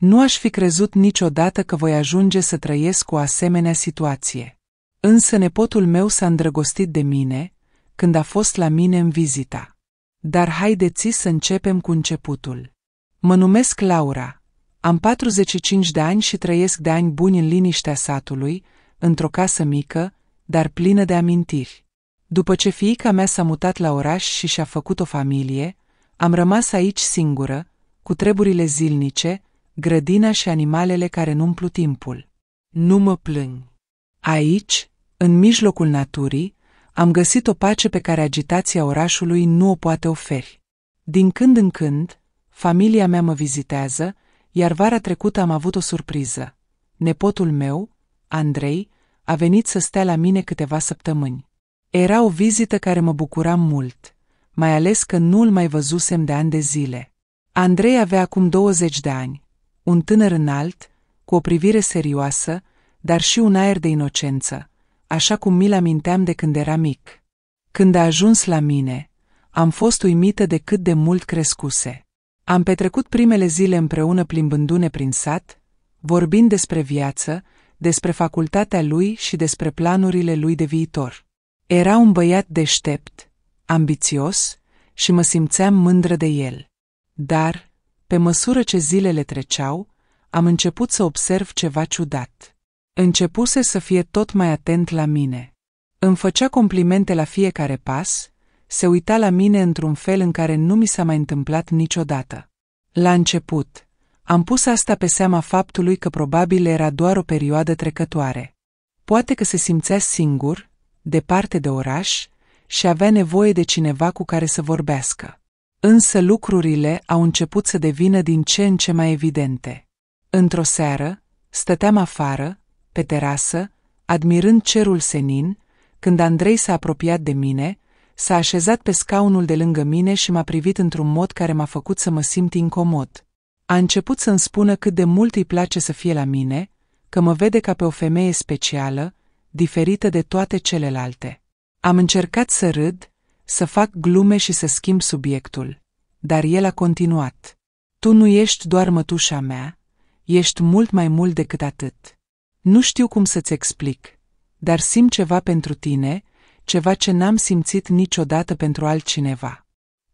Nu aș fi crezut niciodată că voi ajunge să trăiesc o asemenea situație. Însă nepotul meu s-a îndrăgostit de mine când a fost la mine în vizita. Dar haideți să începem cu începutul. Mă numesc Laura, am 45 de ani și trăiesc de ani buni în liniștea satului, într-o casă mică, dar plină de amintiri. După ce fiica mea s-a mutat la oraș și și-a făcut o familie, am rămas aici singură, cu treburile zilnice, grădina și animalele care nu umplu timpul. Nu mă plâng. Aici, în mijlocul naturii, am găsit o pace pe care agitația orașului nu o poate oferi. Din când în când, familia mea mă vizitează, iar vara trecută am avut o surpriză. Nepotul meu, Andrei, a venit să stea la mine câteva săptămâni. Era o vizită care mă bucura mult, mai ales că nu-l mai văzusem de ani de zile. Andrei avea acum 20 de ani, un tânăr înalt, cu o privire serioasă, dar și un aer de inocență, așa cum mi-l aminteam de când era mic. Când a ajuns la mine, am fost uimită de cât de mult crescuse. Am petrecut primele zile împreună plimbându-ne prin sat, vorbind despre viață, despre facultatea lui și despre planurile lui de viitor. Era un băiat deștept, ambițios și mă simțeam mândră de el. Dar, pe măsură ce zilele treceau, am început să observ ceva ciudat. Începuse să fie tot mai atent la mine. Îmi făcea complimente la fiecare pas, se uita la mine într-un fel în care nu mi s-a mai întâmplat niciodată. La început, am pus asta pe seama faptului că probabil era doar o perioadă trecătoare. Poate că se simțea singur, departe de oraș, și avea nevoie de cineva cu care să vorbească. Însă lucrurile au început să devină din ce în ce mai evidente. Într-o seară, stăteam afară, pe terasă, admirând cerul senin, când Andrei s-a apropiat de mine, s-a așezat pe scaunul de lângă mine și m-a privit într-un mod care m-a făcut să mă simt incomod. A început să-mi spună cât de mult îi place să fie la mine, că mă vede ca pe o femeie specială, diferită de toate celelalte. Am încercat să râd, să fac glume și să schimb subiectul, dar el a continuat. Tu nu ești doar mătușa mea, Ești mult mai mult decât atât. Nu știu cum să-ți explic, dar simt ceva pentru tine, ceva ce n-am simțit niciodată pentru altcineva.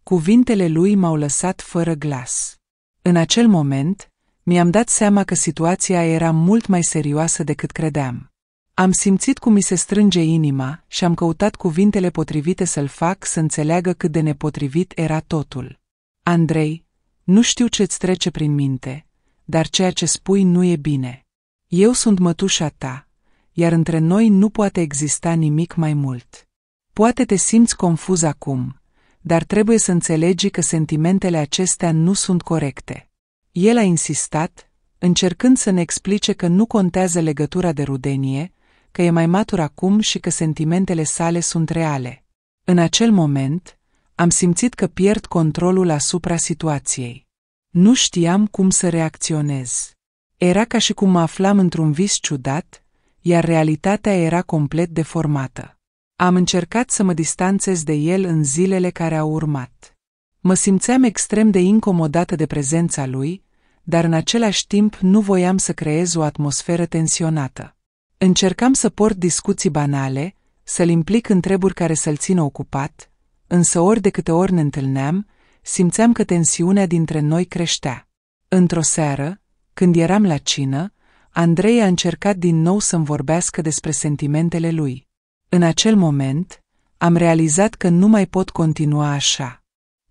Cuvintele lui m-au lăsat fără glas. În acel moment, mi-am dat seama că situația era mult mai serioasă decât credeam. Am simțit cum mi se strânge inima și am căutat cuvintele potrivite să-l fac să înțeleagă cât de nepotrivit era totul. Andrei, nu știu ce-ți trece prin minte, dar ceea ce spui nu e bine. Eu sunt mătușa ta, iar între noi nu poate exista nimic mai mult. Poate te simți confuz acum, dar trebuie să înțelegi că sentimentele acestea nu sunt corecte. El a insistat, încercând să ne explice că nu contează legătura de rudenie, că e mai matur acum și că sentimentele sale sunt reale. În acel moment, am simțit că pierd controlul asupra situației. Nu știam cum să reacționez. Era ca și cum mă aflam într-un vis ciudat, iar realitatea era complet deformată. Am încercat să mă distanțez de el în zilele care au urmat. Mă simțeam extrem de incomodată de prezența lui, dar în același timp nu voiam să creez o atmosferă tensionată. Încercam să port discuții banale, să-l implic în treburi care să-l țină ocupat, însă ori de câte ori ne întâlneam, simțeam că tensiunea dintre noi creștea. Într-o seară, când eram la cină, Andrei a încercat din nou să-mi vorbească despre sentimentele lui. În acel moment, am realizat că nu mai pot continua așa.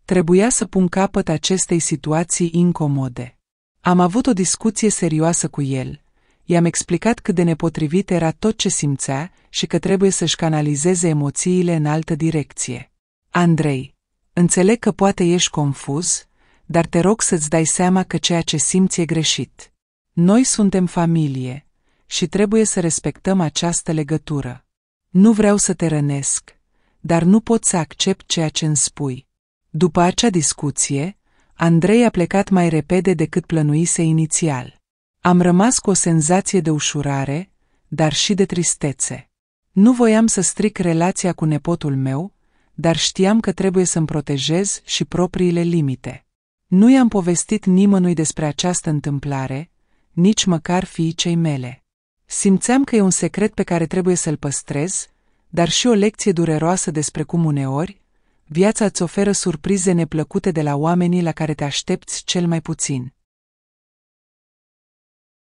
Trebuia să pun capăt acestei situații incomode. Am avut o discuție serioasă cu el. I-am explicat cât de nepotrivit era tot ce simțea și că trebuie să-și canalizeze emoțiile în altă direcție. Andrei, Înțeleg că poate ești confuz, dar te rog să-ți dai seama că ceea ce simți e greșit. Noi suntem familie și trebuie să respectăm această legătură. Nu vreau să te rănesc, dar nu pot să accept ceea ce îmi spui. După acea discuție, Andrei a plecat mai repede decât plănuise inițial. Am rămas cu o senzație de ușurare, dar și de tristețe. Nu voiam să stric relația cu nepotul meu, dar știam că trebuie să-mi protejez și propriile limite. Nu i-am povestit nimănui despre această întâmplare, nici măcar fiicei mele. Simțeam că e un secret pe care trebuie să-l păstrez, dar și o lecție dureroasă despre cum uneori viața îți oferă surprize neplăcute de la oamenii la care te aștepți cel mai puțin.